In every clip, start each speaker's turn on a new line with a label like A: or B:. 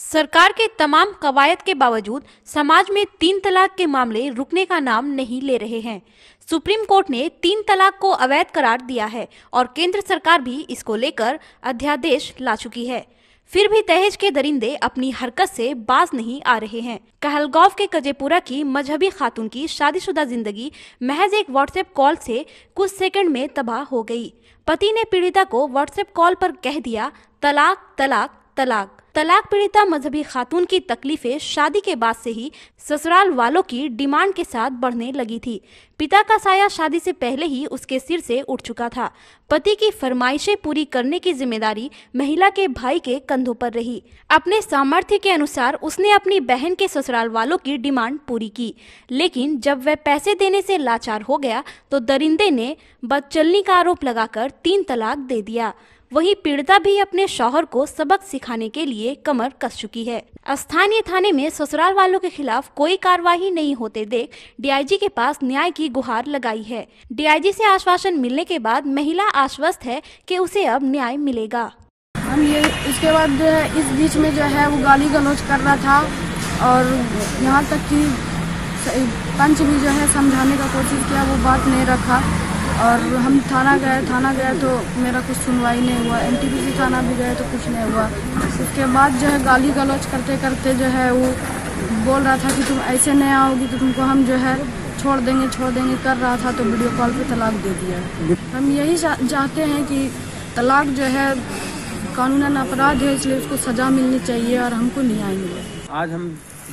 A: सरकार के तमाम कवायद के बावजूद समाज में तीन तलाक के मामले रुकने का नाम नहीं ले रहे हैं सुप्रीम कोर्ट ने तीन तलाक को अवैध करार दिया है और केंद्र सरकार भी इसको लेकर अध्यादेश ला चुकी है फिर भी दहेज के दरिंदे अपनी हरकत से बाज नहीं आ रहे हैं कहलगांव के कजेपुरा की मजहबी खातून की शादीशुदा जिंदगी महज एक व्हाट्सएप कॉल से कुछ सेकंड में तबाह हो गई पति ने पीड़िता को व्हाट्सएप कॉल पर कह दिया तलाक तलाक तलाक तलाक पीड़िता मजहबी खातून की तकलीफें शादी के बाद से ही ससुराल वालों की डिमांड के साथ बढ़ने लगी थी पिता का साया शादी से पहले ही उसके सिर से उठ चुका था पति की फरमाइशें पूरी करने की जिम्मेदारी महिला के भाई के कंधों पर रही अपने सामर्थ्य के अनुसार उसने अपनी बहन के ससुराल वालों की डिमांड पूरी की लेकिन जब वह पैसे देने से लाचार हो गया तो दरिंदे ने बदचलनी का आरोप लगाकर तीन तलाक दे दिया वहीं पीड़िता भी अपने शौहर को सबक सिखाने के लिए कमर कस चुकी है स्थानीय थाने में ससुराल वालों के खिलाफ कोई कार्रवाई नहीं होते देख डीआईजी के पास न्याय की गुहार लगाई है डीआईजी से आश्वासन मिलने के बाद महिला आश्वस्त है कि उसे अब न्याय मिलेगा हम ये इसके बाद जो है इस बीच में जो है वो गाली गलोच कर रहा था और यहाँ तक कि पंच भी जो है समझाने का कोशिश किया वो बात नहीं रखा और हम थाना गए थाना गए तो मेरा कुछ सुनवाई नहीं हुआ एन थाना भी गए तो कुछ नहीं हुआ उसके बाद जो है गाली गलौज करते करते जो है वो बोल रहा था कि तुम ऐसे नहीं आओगी तो तुमको हम जो है छोड़ देंगे छोड़ देंगे कर रहा था तो वीडियो कॉल पे तलाक दे दिया हम यही चाहते हैं कि तलाक जो है कानूनन अपराध है इसलिए उसको सज़ा मिलनी चाहिए और हमको नहीं आएंगे आज हम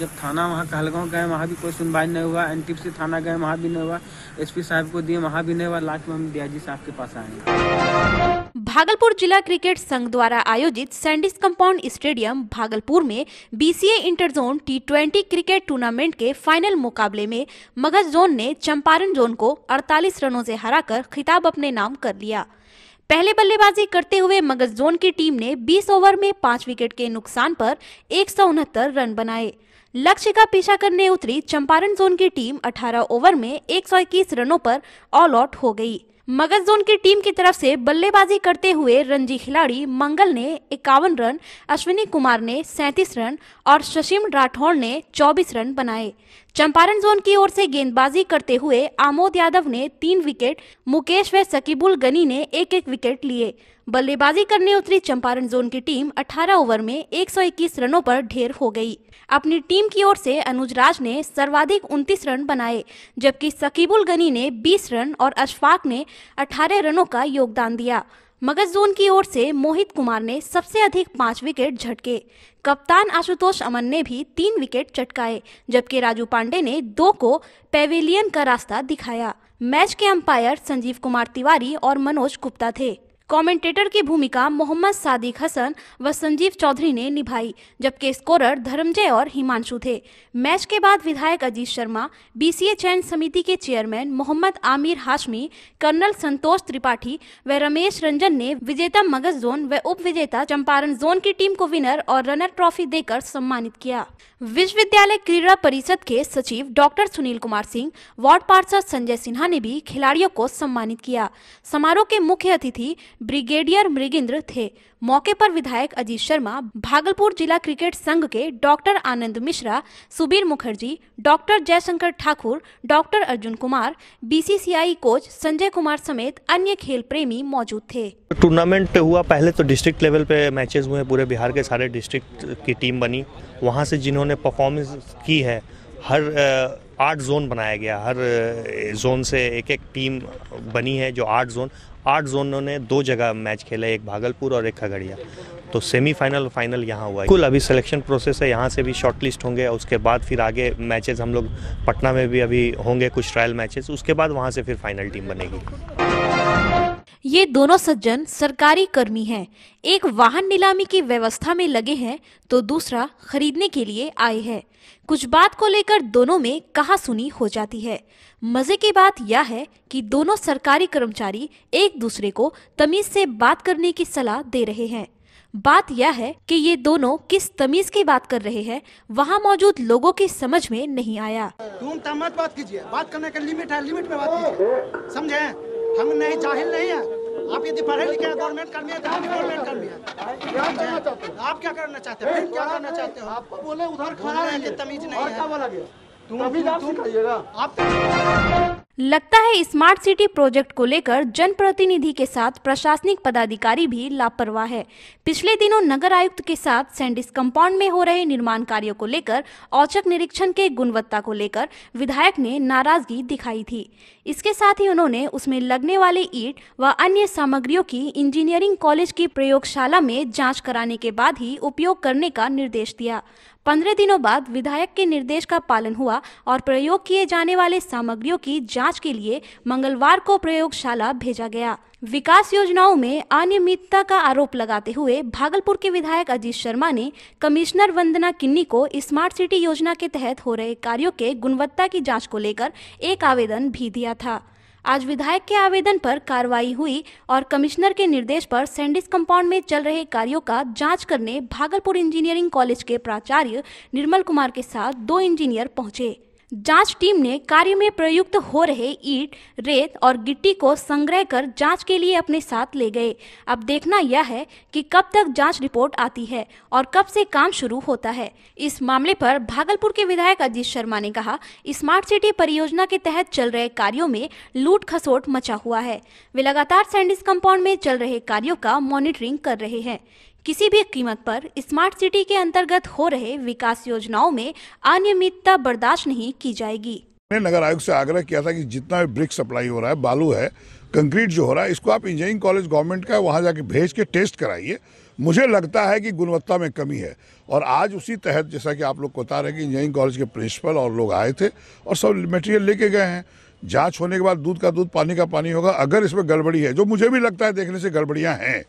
A: जब थाना वहाँ कहलगांव गए वहाँ भी कोई सुनवाई नहीं हुआ एन टी थाना गए वहाँ भी नहीं हुआ एसपी साहब को दिए वहाँ भी नहीं हुआ लास्ट में हम डीआईजी साहब के पास आए भागलपुर जिला क्रिकेट संघ द्वारा आयोजित सैंडिस कंपाउंड स्टेडियम भागलपुर में BCA inter zone T twenty cricket tournament के फाइनल मुकाबले में मगध जोन ने चंपारण जोन को 48 रनों से हराकर खिताब अपने नाम कर लिया पहले बल्लेबाजी करते हुए मगध जोन की टीम ने 20 ओवर में 5 विकेट के नुकसान पर एक रन बनाए लक्ष्य का पीछा करने उतरी चंपारण जोन की टीम 18 ओवर में इक्कीस रनों पर ऑल आउट हो गई मगध जोन की टीम की तरफ से बल्लेबाजी करते हुए रणजी खिलाड़ी मंगल ने इक्यावन रन अश्विनी कुमार ने 37 रन और शशिम राठौड़ ने 24 रन बनाए चंपारण जोन की ओर से गेंदबाजी करते हुए आमोद यादव ने तीन विकेट मुकेश व सकीबुल गनी ने एक एक विकेट लिए बल्लेबाजी करने उतरी चंपारण जोन की टीम 18 ओवर में 121 रनों पर ढेर हो गई अपनी टीम की ओर से अनुज राज ने सर्वाधिक 29 रन बनाए जबकि सकीबुल गनी ने 20 रन और अशफाक ने 18 रनों का योगदान दिया मगध जोन की ओर से मोहित कुमार ने सबसे अधिक पाँच विकेट झटके कप्तान आशुतोष अमन ने भी तीन विकेट चटकाए जबकि राजू पांडे ने दो को पेविलियन का रास्ता दिखाया मैच के अंपायर संजीव कुमार तिवारी और मनोज गुप्ता थे कमेंटेटर की भूमिका मोहम्मद सादिक हसन व संजीव चौधरी ने निभाई जबकि स्कोरर धर्मजय और हिमांशु थे मैच के बाद विधायक अजीत शर्मा बीसीए चयन समिति के चेयरमैन मोहम्मद आमिर हाशमी कर्नल संतोष त्रिपाठी व रमेश रंजन ने विजेता मगध जोन व उप विजेता चंपारण जोन की टीम को विनर और रनर ट्रॉफी देकर सम्मानित किया विश्वविद्यालय क्रीड़ा परिषद के सचिव डॉक्टर सुनील कुमार सिंह वार्ड पार्षद संजय सिन्हा ने भी खिलाड़ियों को सम्मानित किया समारोह के मुख्य अतिथि ब्रिगेडियर मृगेंद्र थे मौके पर विधायक अजीत शर्मा भागलपुर जिला क्रिकेट संघ के doctor Anand Mishra Subir Mukherjee doctor Jayshankar Thakur doctor Arjun Kumar BCCI coach Sanjay Kumar समेत अन्य खेल प्रेमी मौजूद थे टूर्नामेंट हुआ पहले तो डिस्ट्रिक्ट लेवल पे मैचेस हुए पूरे बिहार के सारे डिस्ट्रिक्ट की टीम बनी वहाँ से जिन्होंने उन्होंने परफॉर्मेंस की है हर आठ जोन बनाया गया हर जोन से एक एक टीम बनी है जो आठ जोन आठ जोनों ने दो जगह मैच खेला एक भागलपुर और एक खगड़िया तो सेमीफाइनल फाइनल यहाँ हुआ है कुल अभी सिलेक्शन प्रोसेस है यहाँ से भी शॉर्ट लिस्ट होंगे उसके बाद फिर आगे मैचेस हम लोग पटना में भी अभी होंगे कुछ ट्रायल मैचेस उसके बाद वहाँ से फिर फाइनल टीम बनेगी ये दोनों सज्जन सरकारी कर्मी हैं एक वाहन नीलामी की व्यवस्था में लगे हैं तो दूसरा खरीदने के लिए आए हैं कुछ बात को लेकर दोनों में कहा सुनी हो जाती है मजे की बात यह है कि दोनों सरकारी कर्मचारी एक दूसरे को तमीज से बात करने की सलाह दे रहे हैं बात यह है कि ये दोनों किस तमीज की बात कर रहे हैं वहाँ मौजूद लोगों की समझ में नहीं आया तुम बात कीजिए बात करने का लिमिट है लिमिट में बात कीजिए समझे हम नहीं जाहिल नहीं है आप यदि पढ़े लिखे हैं गवर्नमेंट कर्मी है तो आप गवर्नमेंट कर्मी है आप क्या करना चाहते हैं क्या करना चाहते हो आप बोले उधर खड़ा है तमीज नहीं है तमीज आप सिखाइएगा आप तो- लगता है स्मार्ट सिटी प्रोजेक्ट को लेकर जनप्रतिनिधि के साथ प्रशासनिक पदाधिकारी भी लापरवाह है पिछले दिनों नगर आयुक्त के साथ सैंडिस कंपाउंड में हो रहे निर्माण कार्यों को लेकर औचक निरीक्षण के गुणवत्ता को लेकर विधायक ने नाराजगी दिखाई थी इसके साथ ही उन्होंने उसमें लगने वाले ईट व अन्य सामग्रियों की इंजीनियरिंग कॉलेज की प्रयोगशाला में जाँच कराने के बाद ही उपयोग करने का निर्देश दिया पंद्रह दिनों बाद विधायक के निर्देश का पालन हुआ और प्रयोग किए जाने वाले सामग्रियों की जांच के लिए मंगलवार को प्रयोगशाला भेजा गया विकास योजनाओं में अनियमितता का आरोप लगाते हुए भागलपुर के विधायक अजीत शर्मा ने कमिश्नर वंदना किन्नी को स्मार्ट सिटी योजना के तहत हो रहे कार्यों के गुणवत्ता की जांच को लेकर एक आवेदन भी दिया था आज विधायक के आवेदन पर कार्रवाई हुई और कमिश्नर के निर्देश पर सैंडिस कंपाउंड में चल रहे कार्यों का जांच करने भागलपुर इंजीनियरिंग कॉलेज के प्राचार्य निर्मल कुमार के साथ दो इंजीनियर पहुंचे जांच टीम ने कार्य में प्रयुक्त हो रहे ईट रेत और गिट्टी को संग्रह कर जांच के लिए अपने साथ ले गए अब देखना यह है कि कब तक जांच रिपोर्ट आती है और कब से काम शुरू होता है इस मामले पर भागलपुर के विधायक अजीत शर्मा ने कहा स्मार्ट सिटी परियोजना के तहत चल रहे कार्यों में लूट खसोट मचा हुआ है वे लगातार सैंडिस कंपाउंड में चल रहे कार्यो का मॉनिटरिंग कर रहे हैं किसी भी कीमत पर स्मार्ट सिटी के अंतर्गत हो रहे विकास योजनाओं में अनियमितता बर्दाश्त नहीं की जाएगी मैंने नगर आयोग से आग्रह किया था कि जितना भी ब्रिक सप्लाई हो रहा है बालू है कंक्रीट जो हो रहा है इसको आप इंजीनियरिंग कॉलेज गवर्नमेंट का वहाँ जाके भेज के टेस्ट कराइए मुझे लगता है कि गुणवत्ता में कमी है और आज उसी तहत जैसा कि आप लोग को बता रहे हैं कि इंजीनियरिंग कॉलेज के प्रिंसिपल और लोग आए थे और सब मटेरियल लेके गए हैं जाँच होने के बाद दूध का दूध पानी का पानी होगा अगर इसमें गड़बड़ी है जो मुझे भी लगता है देखने से गड़बड़ियाँ हैं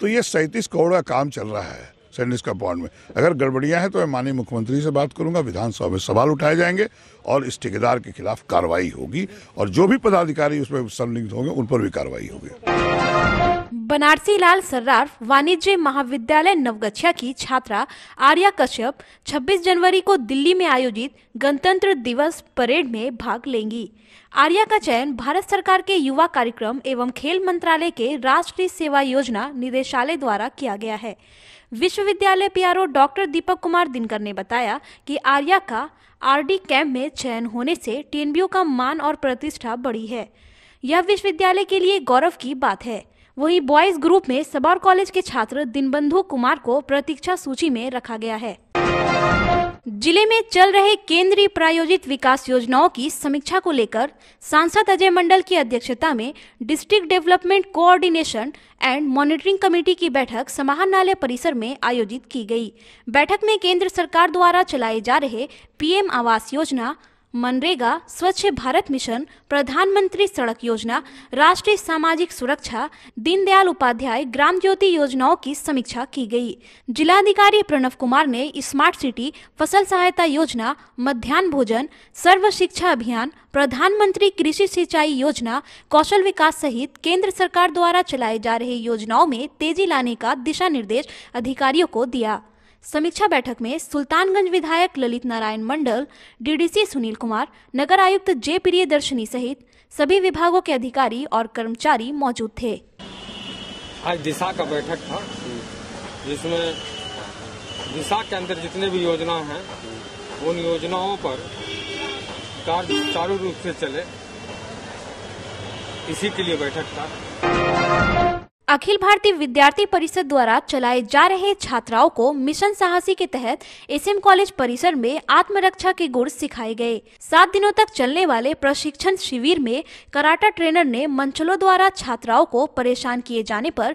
A: तो ये सैंतीस करोड़ का काम चल रहा है सैंतीस का में अगर गड़बड़ियाँ हैं तो मैं माननीय मुख्यमंत्री से बात करूंगा विधानसभा में सवाल उठाए जाएंगे और इस ठेकेदार के खिलाफ कार्रवाई होगी और जो भी पदाधिकारी उसमें संलिग्ध होंगे उन पर भी कार्रवाई होगी बनारसी लाल सर्राफ वाणिज्य महाविद्यालय नवगछिया की छात्रा आर्या कश्यप 26 जनवरी को दिल्ली में आयोजित गणतंत्र दिवस परेड में भाग लेंगी आर्या का चयन भारत सरकार के युवा कार्यक्रम एवं खेल मंत्रालय के राष्ट्रीय सेवा योजना निदेशालय द्वारा किया गया है विश्वविद्यालय पीआरओ डॉक्टर दीपक कुमार दिनकर ने बताया कि आर्या का आरडी कैंप में चयन होने से टीएनबीयू का मान और प्रतिष्ठा बढ़ी है यह विश्वविद्यालय के लिए गौरव की बात है वहीं बॉयज ग्रुप में सबौर कॉलेज के छात्र दिनबंधु कुमार को प्रतीक्षा सूची में रखा गया है जिले में चल रहे केंद्रीय प्रायोजित विकास योजनाओं की समीक्षा को लेकर सांसद अजय मंडल की अध्यक्षता में district development coordination and monitoring committee की बैठक समाहरणालय परिसर में आयोजित की गई बैठक में केंद्र सरकार द्वारा चलाए जा रहे पीएम आवास योजना मनरेगा स्वच्छ भारत मिशन प्रधानमंत्री सड़क योजना राष्ट्रीय सामाजिक सुरक्षा दीनदयाल उपाध्याय ग्राम ज्योति योजनाओं की समीक्षा की गई जिलाधिकारी प्रणव कुमार ने स्मार्ट सिटी फसल सहायता योजना मध्यान्ह भोजन सर्व शिक्षा अभियान प्रधानमंत्री कृषि सिंचाई योजना कौशल विकास सहित केंद्र सरकार द्वारा चलाए जा रहे योजनाओं में तेजी लाने का दिशा निर्देश अधिकारियों को दिया समीक्षा बैठक में सुल्तानगंज विधायक ललित नारायण मंडल डीडीसी सुनील कुमार नगर आयुक्त जे प्रिय दर्शनी सहित सभी विभागों के अधिकारी और कर्मचारी मौजूद थे आज दिशा का बैठक था जिसमें दिशा के अंदर जितने भी योजना हैं उन योजनाओं पर सुचारू रूप से चले इसी के लिए बैठक था अखिल भारतीय विद्यार्थी परिषद द्वारा चलाए जा रहे छात्राओं को मिशन साहसी के तहत एसएम कॉलेज परिसर में आत्मरक्षा के गुण सिखाए गए सात दिनों तक चलने वाले प्रशिक्षण शिविर में कराटा ट्रेनर ने मंचलों द्वारा छात्राओं को परेशान किए जाने पर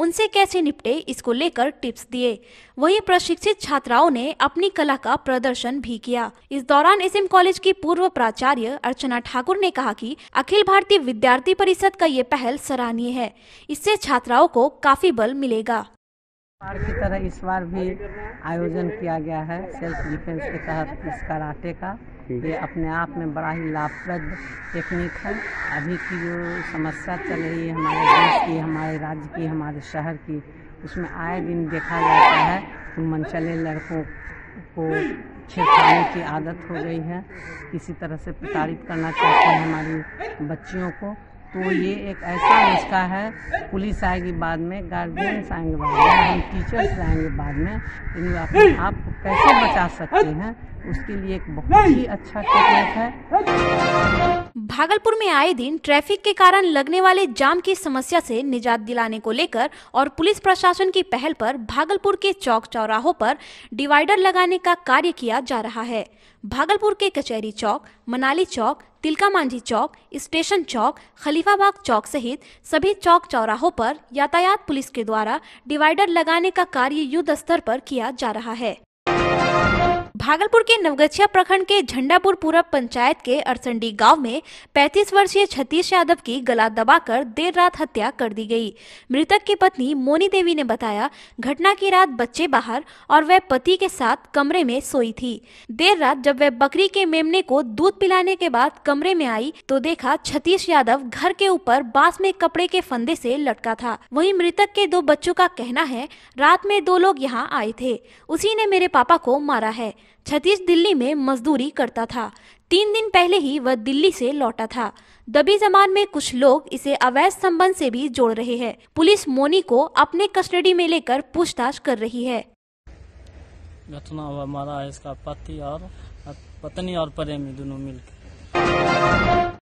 A: उनसे कैसे निपटे इसको लेकर टिप्स दिए वहीं प्रशिक्षित छात्राओं ने अपनी कला का प्रदर्शन भी किया इस दौरान एस कॉलेज की पूर्व प्राचार्य अर्चना ठाकुर ने कहा कि अखिल भारतीय विद्यार्थी परिषद का ये पहल सराहनीय है इससे छात्राओं को काफी बल मिलेगा बार की तरह इस बार भी आयोजन किया गया है सेल्फ डिफेंस के तहत इस कराटे का ये अपने आप में बड़ा ही लाभप्रद टेक्निक है अभी की जो समस्या चल रही है हमारे देश की हमारे राज्य की हमारे शहर की उसमें आए दिन देखा जाता है कि मनचले लड़कों को छेड़खानी की आदत हो गई है किसी तरह से प्रताड़ित करना चाहते हैं हमारी बच्चियों को तो ये एक ऐसा नुस्खा है पुलिस आएगी बाद में गार्जियंस आएंगे बाद में हम टीचर्स आएंगे बाद में इन अपने आप कैसे बचा सकते हैं उसके लिए एक बहुत ही अच्छा टेक्निक है भागलपुर में आए दिन ट्रैफिक के कारण लगने वाले जाम की समस्या से निजात दिलाने को लेकर और पुलिस प्रशासन की पहल पर भागलपुर के चौक चौराहों पर डिवाइडर लगाने का कार्य किया जा रहा है भागलपुर के कचहरी चौक मनाली चौक तिलका मांझी चौक स्टेशन चौक खलीफाबाग चौक सहित सभी चौक चौराहों पर यातायात पुलिस के द्वारा डिवाइडर लगाने का कार्य युद्ध स्तर पर किया जा रहा है भागलपुर के नवगछिया प्रखंड के झंडापुर पूरा पंचायत के अरसंडी गांव में 35 वर्षीय छतीश यादव की गला दबाकर देर रात हत्या कर दी गई मृतक की पत्नी मोनी देवी ने बताया घटना की रात बच्चे बाहर और वह पति के साथ कमरे में सोई थी देर रात जब वह बकरी के मेमने को दूध पिलाने के बाद कमरे में आई तो देखा छतीश यादव घर के ऊपर बांस में कपड़े के फंदे से लटका था वही मृतक के दो बच्चों का कहना है रात में दो लोग यहाँ आए थे उसी ने मेरे पापा को मारा है छतीश दिल्ली में मजदूरी करता था तीन दिन पहले ही वह दिल्ली से लौटा था दबी जमान में कुछ लोग इसे अवैध संबंध से भी जोड़ रहे हैं पुलिस मोनी को अपने कस्टडी में लेकर पूछताछ कर रही है घटना हुआ मारा इसका पति और पत्नी और प्रेमी दोनों मिलकर